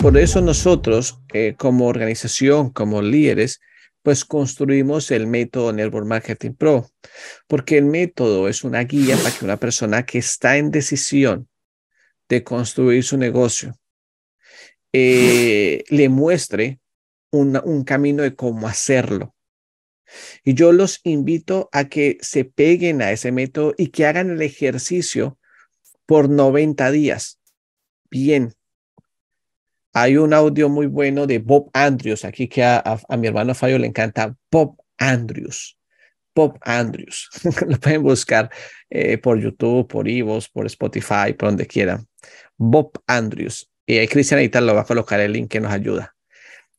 por eso nosotros, eh, como organización, como líderes, pues construimos el método Network Marketing Pro, porque el método es una guía para que una persona que está en decisión de construir su negocio eh, le muestre un camino de cómo hacerlo. Y yo los invito a que se peguen a ese método y que hagan el ejercicio por 90 días. Bien, hay un audio muy bueno de Bob Andrews, aquí que a, mi hermano Fabio le encanta, Bob Andrews. Bob Andrews. Lo pueden buscar eh, por YouTube, por Ivos, por Spotify, por donde quieran. Bob Andrews. Y ahí Cristian ahorita lo va a colocar el link que nos ayuda.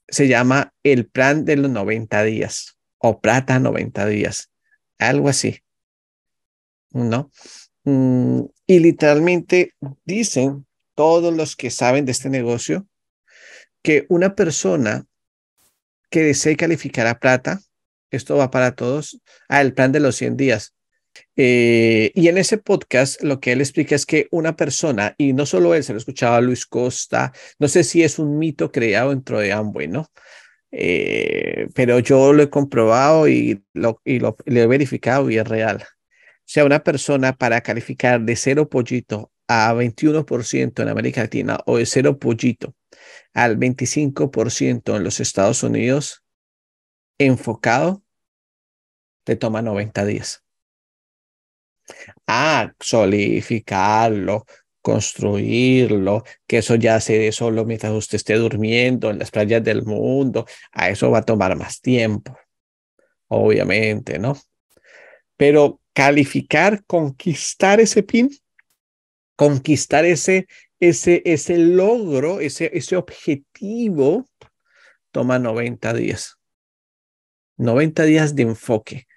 Se llama El Plan de los 90 Días o Plata 90 Días. Algo así. ¿No? Mm, y literalmente dicen todos los que saben de este negocio que una persona que desee calificar a plata, esto va para todos, al plan de los 100 días. Eh, y en ese podcast lo que él explica es que una persona, y no solo él, se lo escuchaba Luis Costa, no sé si es un mito creado dentro de Amway, eh, pero yo lo he comprobado y lo, y lo he verificado y es real. O sea, una persona para calificar de cero pollito a 21% en América Latina o de cero pollito al 25% en los Estados Unidos enfocado, te toma 90 días. Ah, solidificarlo, construirlo, que eso ya se dé solo mientras usted esté durmiendo en las playas del mundo, a eso va a tomar más tiempo, obviamente, ¿no? Pero calificar, conquistar ese pin, conquistar ese, ese, logro, ese, ese objetivo, toma 90 días. 90 días de enfoque,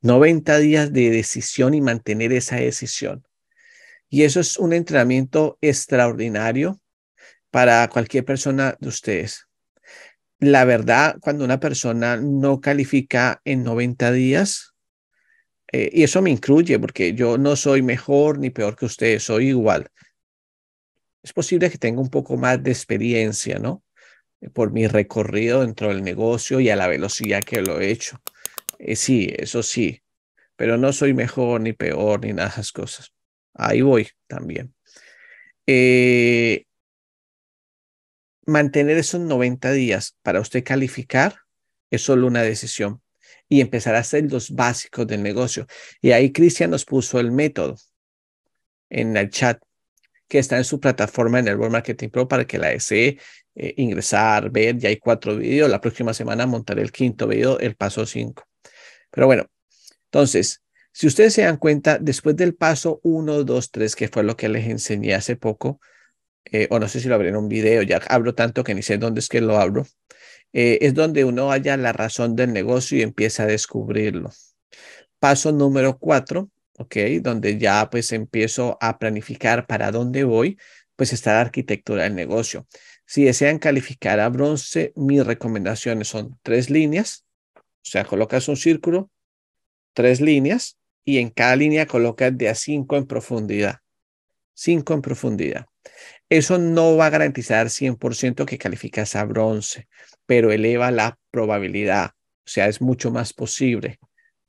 90 días de decisión y mantener esa decisión. Y eso es un entrenamiento extraordinario para cualquier persona de ustedes. La verdad, cuando una persona no califica en 90 días, eh, y eso me incluye porque yo no soy mejor ni peor que ustedes, soy igual. Es posible que tenga un poco más de experiencia, ¿no? Eh, por mi recorrido dentro del negocio y a la velocidad que lo he hecho. Eh, sí, eso sí, pero no soy mejor ni peor ni nada de esas cosas. Ahí voy también. mantener esos 90 días para usted calificar es solo una decisión y empezar a hacer los básicos del negocio. Y ahí Cristian nos puso el método en el chat que está en su plataforma en el World Marketing Pro para que la desee eh, ingresar, ver. Ya hay cuatro videos. La próxima semana montaré el quinto video, el paso cinco. Pero bueno, entonces, si ustedes se dan cuenta, después del paso uno, dos, tres, que fue lo que les enseñé hace poco, eh, o no sé si lo abrieron en un video, ya abro tanto que ni sé dónde es que lo abro. Eh, es donde uno haya la razón del negocio y empieza a descubrirlo. Paso número cuatro, ¿ok? Donde ya pues empiezo a planificar para dónde voy, pues está la arquitectura del negocio. Si desean calificar a bronce, mis recomendaciones son tres líneas, o sea, colocas un círculo, tres líneas, y en cada línea colocas de a cinco en profundidad. Cinco en profundidad. Eso no va a garantizar 100% que calificas a bronce, pero eleva la probabilidad, o sea, es mucho más posible.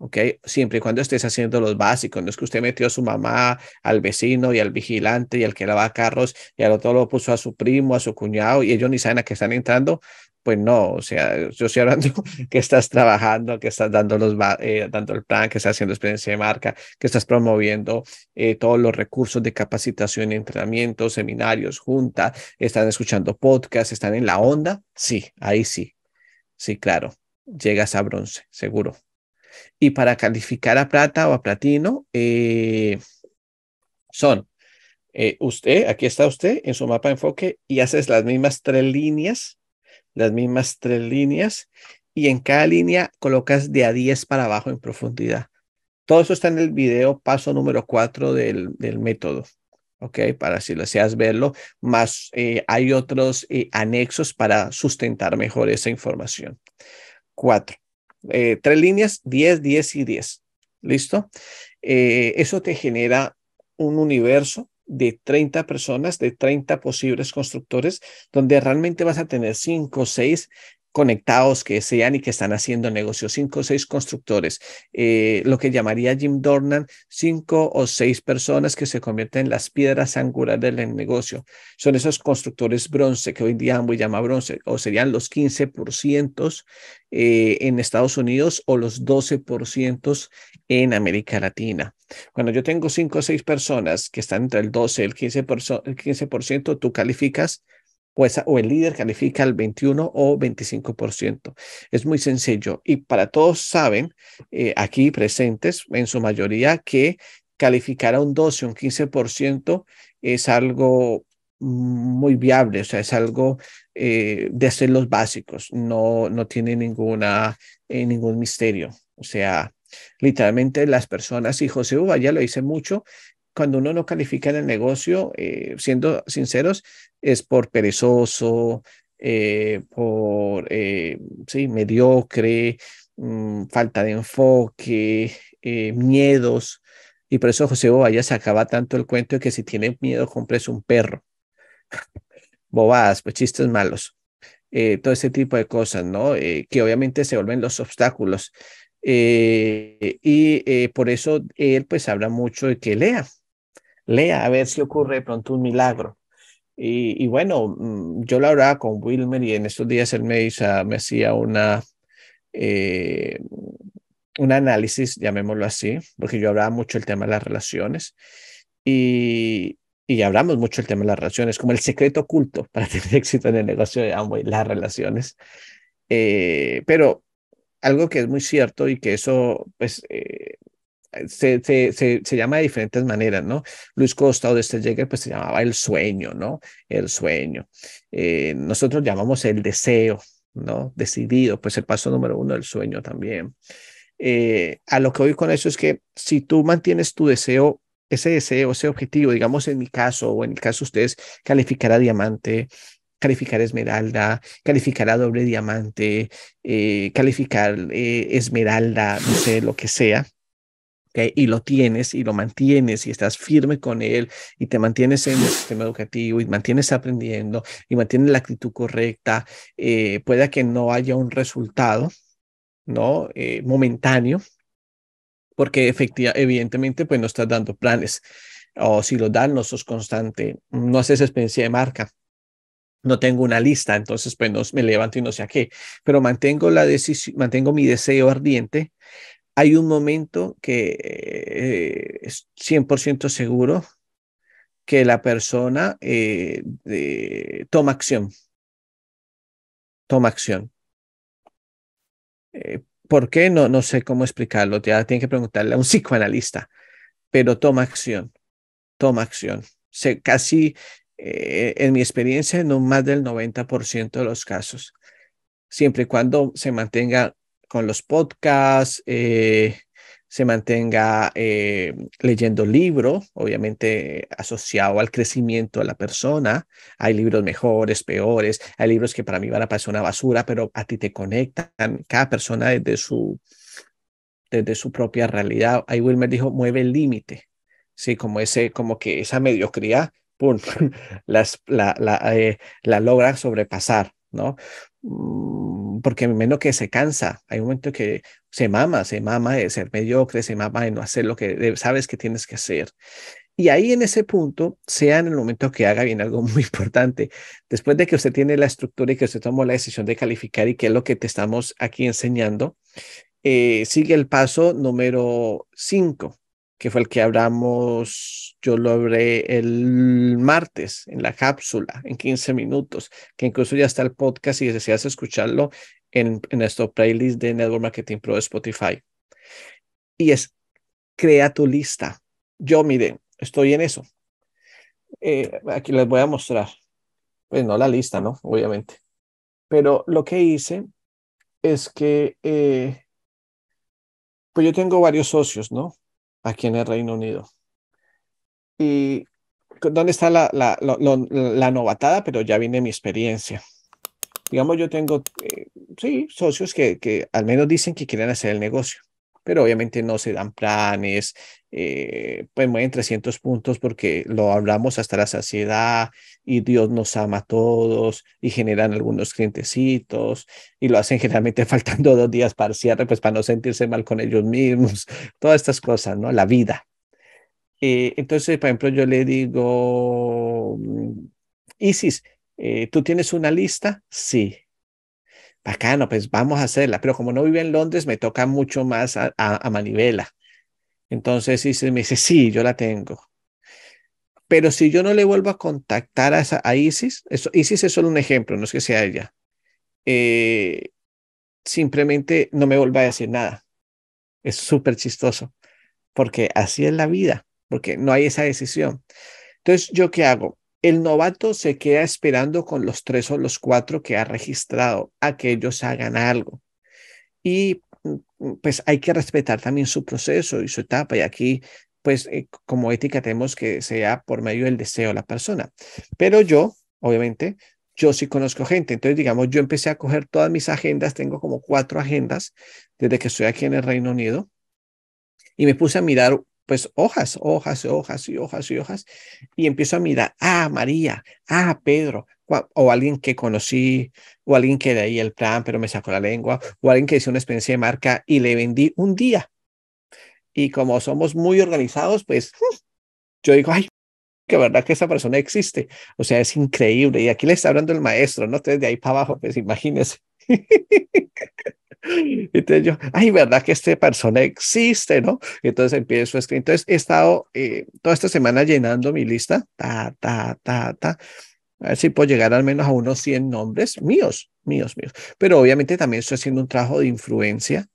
¿ok? Siempre y cuando estés haciendo los básicos, no es que usted metió a su mamá, al vecino y al vigilante y al que lava carros y al otro lo puso a su primo, a su cuñado y ellos ni saben a qué están entrando, pues no, o sea, yo estoy hablando que estás trabajando, que estás dando, los, eh, dando el plan, que estás haciendo experiencia de marca, que estás promoviendo eh, todos los recursos de capacitación, entrenamiento, seminarios, junta, están escuchando podcasts, están en la onda. Sí, ahí sí, sí, claro, llegas a bronce, seguro. Y para calificar a plata o a platino, eh, son usted, aquí está usted en su mapa de enfoque y haces las mismas tres líneas las mismas tres líneas y en cada línea colocas de a 10 para abajo en profundidad. Todo eso está en el video paso número 4 del, del método. ¿ok? Para si lo deseas verlo, más eh, hay otros eh, anexos para sustentar mejor esa información. Cuatro, eh, tres líneas, 10, 10 y 10. ¿Listo? eso te genera un universo de 30 personas, de 30 posibles constructores, donde realmente vas a tener 5 o 6 conectados que sean y que están haciendo negocios, cinco o seis constructores, eh, lo que llamaría Jim Dornan, cinco o seis personas que se convierten en las piedras angulares del negocio. Son esos constructores bronce que hoy día Amway llama bronce, o serían los 15% eh, en Estados Unidos o los 12% en América Latina. Cuando yo tengo cinco o seis personas que están entre el 12 y el 15%, el 15% tú calificas pues, o, el líder califica al 21 o 25%. Es muy sencillo y para todos saben eh, aquí presentes en su mayoría que calificar a un 12 o un 15% es algo muy viable, o sea, es algo eh, de hacer los básicos, no, no tiene ninguna, eh, ningún misterio. O sea, literalmente las personas, y José Uba ya lo dice mucho, cuando uno no califica en el negocio, eh, siendo sinceros, es por perezoso, eh, por eh, sí, mediocre, mm, falta de enfoque, miedos. Y por eso José se acaba tanto el cuento de que si tiene miedo, compres un perro. Bobadas, pues chistes malos. todo ese tipo de cosas, ¿no? que obviamente se vuelven los obstáculos. y por eso él pues habla mucho de que lea, lea a ver si ocurre pronto un milagro. Y, bueno, mm, yo lo hablaba con Wilmer y en estos días él me, hizo, me hacía una, eh, un análisis, llamémoslo así, porque yo hablaba mucho el tema de las relaciones y, y hablamos mucho el tema de las relaciones, como el secreto oculto para tener éxito en el negocio de Amway, las relaciones. Eh, pero algo que es muy cierto y que eso, pues, eh, se, llama de diferentes maneras, ¿no? Luis Costa o de este pues se llamaba el sueño, ¿no? El sueño. Eh, nosotros llamamos el deseo, ¿no? Decidido, pues el paso número uno del sueño también. Eh, a lo que voy con eso es que si tú mantienes tu deseo, ese deseo, ese objetivo, digamos en mi caso o en el caso de ustedes, calificar a diamante, calificar esmeralda, calificar a doble diamante, eh, calificar esmeralda, no sé, lo que sea, y lo tienes y lo mantienes y estás firme con él y te mantienes en el sistema educativo y mantienes aprendiendo y mantienes la actitud correcta, eh, pueda que no haya un resultado ¿no? Eh, momentáneo, porque efectiva, evidentemente pues no estás dando planes o si lo dan no sos constante, no haces experiencia de marca. No tengo una lista, entonces pues me levanto y no sé a qué, pero mantengo la mantengo mi deseo ardiente hay un momento que eh, es 100% seguro que la persona eh, toma acción. Toma acción. Eh, ¿Por qué? No, no sé cómo explicarlo. Ya tienen que preguntarle a un psicoanalista, pero toma acción. Toma acción. casi, en mi experiencia, no más del 90% de los casos siempre y cuando se mantenga con los podcasts, eh, se mantenga eh, leyendo libros, obviamente asociado al crecimiento de la persona. Hay libros mejores, peores, hay libros que para mí van a parecer una basura, pero a ti te conectan, cada persona desde su, desde su propia realidad. Ahí Wilmer dijo, mueve el límite, ¿sí? Como, ese, como que esa mediocridad, Las, la, la eh, logra sobrepasar. ¿no? Mm, porque menos que se cansa, hay un momento que se mama, se mama de ser mediocre, se mama de no hacer lo que sabes que tienes que hacer. Y ahí en ese punto, sea en el momento que haga bien algo muy importante, después de que usted tiene la estructura y que usted tomó la decisión de calificar y que es lo que te estamos aquí enseñando, eh, sigue el paso número 5, que fue el que hablamos, yo lo abrí el martes en la cápsula, en 15 minutos, que incluso ya está el podcast y si deseas escucharlo en, en nuestro playlist de Network Marketing Pro de Spotify. Y es, crea tu lista. Yo, miren, estoy en eso. Eh, aquí les voy a mostrar. Pues no la lista, ¿no? Obviamente. Pero lo que hice es que, eh, pues yo tengo varios socios, ¿no? aquí en el Reino Unido. ¿Y dónde está la, novatada? Pero ya viene mi experiencia. Digamos, yo tengo, eh, sí, socios que, que al menos dicen que quieren hacer el negocio pero obviamente no se dan planes, eh, pues mueven 300 puntos porque lo hablamos hasta la saciedad y Dios nos ama a todos y generan algunos clientecitos y lo hacen generalmente faltando dos días para cierre, pues para no sentirse mal con ellos mismos, todas estas cosas, ¿no? La vida. Eh, entonces, por ejemplo, yo le digo, mm, Isis, eh, ¿tú tienes una lista? Sí bacano, pues vamos a hacerla, pero como no vive en Londres, me toca mucho más a, manivela. Entonces Isis me dice, sí, yo la tengo. Pero si yo no le vuelvo a contactar a, Isis, eso, Isis es solo un ejemplo, no es que sea ella, eh, simplemente no me vuelva a decir nada. Es súper chistoso, porque así es la vida, porque no hay esa decisión. Entonces, ¿yo qué hago? El novato se queda esperando con los tres o los cuatro que ha registrado a que ellos hagan algo. Y mm, mm, pues hay que respetar también su proceso y su etapa. Y aquí, pues eh, como ética tenemos que sea por medio del deseo de la persona. Pero yo, obviamente, yo sí conozco gente. Entonces, digamos, yo empecé a coger todas mis agendas, tengo como cuatro agendas desde que estoy aquí en el Reino Unido, y me puse a mirar pues hojas, hojas, hojas y hojas y hojas, y empiezo a mirar, ah, María, ah, Pedro, o alguien que conocí, o alguien que ahí el plan, pero me sacó la lengua, o alguien que hizo una experiencia de marca y le vendí un día. Y como somos muy organizados, pues yo digo, ay, que verdad que esa persona existe. O sea, es increíble. Y aquí le está hablando el maestro, ¿no? Entonces, de ahí para abajo, pues imagínense. Entonces yo, ay, ¿verdad que esta persona existe, no? Entonces empiezo a escribir. Entonces he estado eh, toda esta semana llenando mi lista, ta, ta, ta, ta. A ver si puedo llegar al menos a unos 100 nombres míos, míos, míos. Pero obviamente también estoy haciendo un trabajo de influencia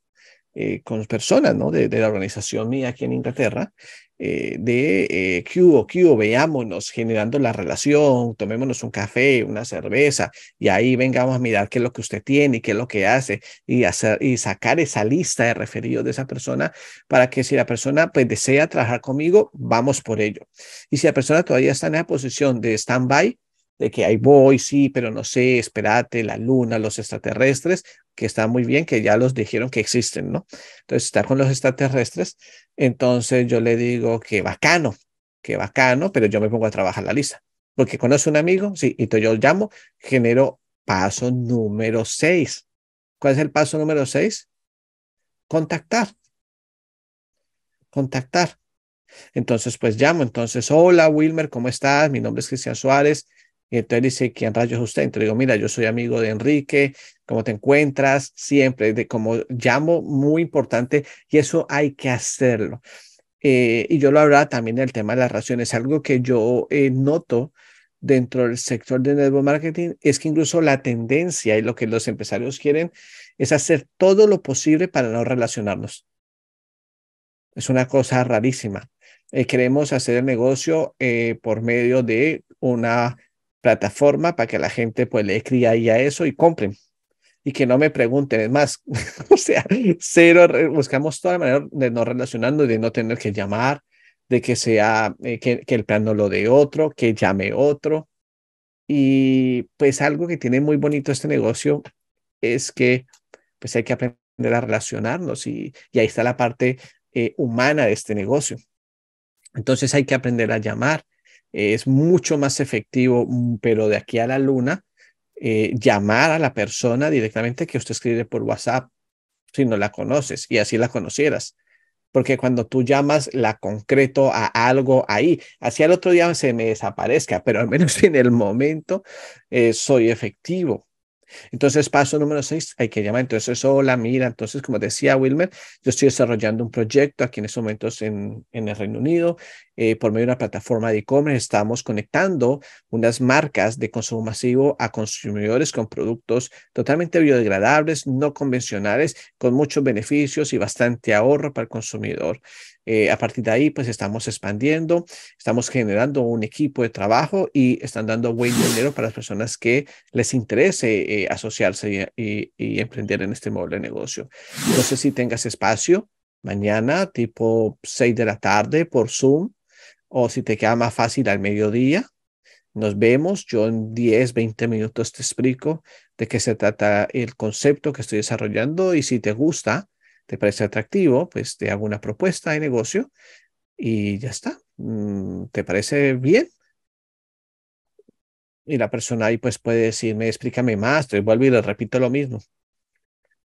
eh, con personas, ¿no? de, la organización mía aquí en Inglaterra. Eh, de Q o Q, veámonos, generando la relación, tomémonos un café, una cerveza, y ahí vengamos a mirar qué es lo que usted tiene y qué es lo que hace, y, y sacar esa lista de referidos de esa persona para que si la persona pues desea trabajar conmigo, vamos por ello. Y si la persona todavía está en esa posición de stand-by, de que ahí voy, sí, pero no sé, espérate, la luna, los extraterrestres, que está muy bien, que ya los dijeron que existen, ¿no? Entonces, estar con los extraterrestres, entonces yo le digo que bacano, que bacano, pero yo me pongo a trabajar la lista, porque conoce un amigo, sí, y entonces yo llamo, genero paso número seis. ¿Cuál es el paso número seis? Contactar. Contactar. Entonces, pues llamo. Entonces, hola Wilmer, ¿cómo estás? Mi nombre es Cristian Suárez. Y entonces dice, ¿quién rayos usted? te digo, mira, yo soy amigo de Enrique, ¿cómo te encuentras? Siempre, de como llamo, muy importante, y eso hay que hacerlo. Eh, y yo lo hablaba también del tema de las raciones, algo que yo eh, noto dentro del sector de network marketing es que incluso la tendencia y lo que los empresarios quieren es hacer todo lo posible para no relacionarnos. Es una cosa rarísima. Eh, queremos hacer el negocio por medio de una plataforma para que la gente pues le cría ahí a eso y compren y que no me pregunten, es más, o sea, cero, buscamos toda la manera de no relacionarnos, de no tener que llamar, de que sea, eh, que, el plan no lo de otro, que llame otro. Y pues algo que tiene muy bonito este negocio es que pues hay que aprender a relacionarnos y, y ahí está la parte eh, humana de este negocio. Entonces hay que aprender a llamar, eh, es mucho más efectivo, mm, pero de aquí a la luna, eh, llamar a la persona directamente que usted escribe por WhatsApp si no la conoces y así la conocieras. Porque cuando tú llamas la concreto a algo ahí, hacia el otro día se me desaparezca, pero al menos en el momento eh, soy efectivo. Entonces, paso número seis, hay que llamar. Entonces, hola, mira, entonces, como decía Wilmer, yo estoy desarrollando un proyecto aquí en estos momentos en, en el Reino Unido eh, por medio de una plataforma de e-commerce. Estamos conectando unas marcas de consumo masivo a consumidores con productos totalmente biodegradables, no convencionales, con muchos beneficios y bastante ahorro para el consumidor. Eh, a partir de ahí, pues estamos expandiendo, estamos generando un equipo de trabajo y están dando buen dinero para las personas que les interese. Eh, asociarse y, emprender en este modelo de negocio. No sé si tengas espacio mañana, tipo 6 de la tarde por Zoom, o si te queda más fácil al mediodía. Nos vemos, yo en 10, 20 minutos te explico de qué se trata el concepto que estoy desarrollando y si te gusta, te parece atractivo, pues te hago una propuesta de negocio y ya está. Mm, ¿Te parece bien? y la persona ahí pues puede decirme, explícame más, te vuelvo y le repito lo mismo.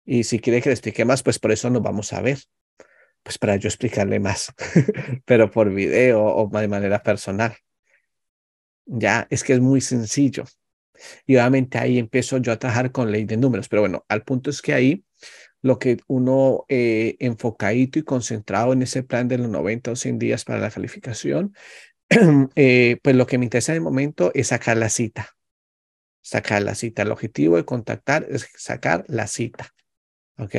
Y si quiere que le explique más, pues por eso nos vamos a ver, pues para yo explicarle más, pero por video o de manera personal. Ya, es que es muy sencillo. Y obviamente ahí empiezo yo a trabajar con ley de números, pero bueno, al punto es que ahí lo que uno eh, enfocadito y concentrado en ese plan de los 90 o 100 días para la calificación Eh, pues lo que me interesa el momento es sacar la cita. Sacar la cita. El objetivo de contactar es sacar la cita. ¿Ok?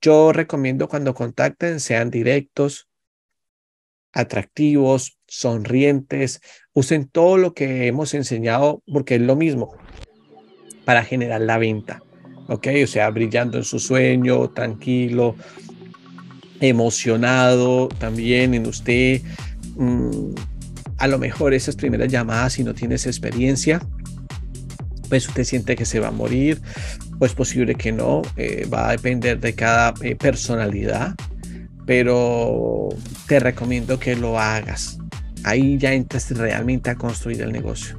Yo recomiendo cuando contacten sean directos, atractivos, sonrientes, usen todo lo que hemos enseñado porque es lo mismo para generar la venta. ¿Ok? O sea, brillando en su sueño, tranquilo, emocionado también en usted. Mm, a lo mejor esas primeras llamadas, si no tienes experiencia, pues usted siente que se va a morir, o es pues posible que no, eh, va a depender de cada eh, personalidad, pero te recomiendo que lo hagas. Ahí ya entras realmente a construir el negocio.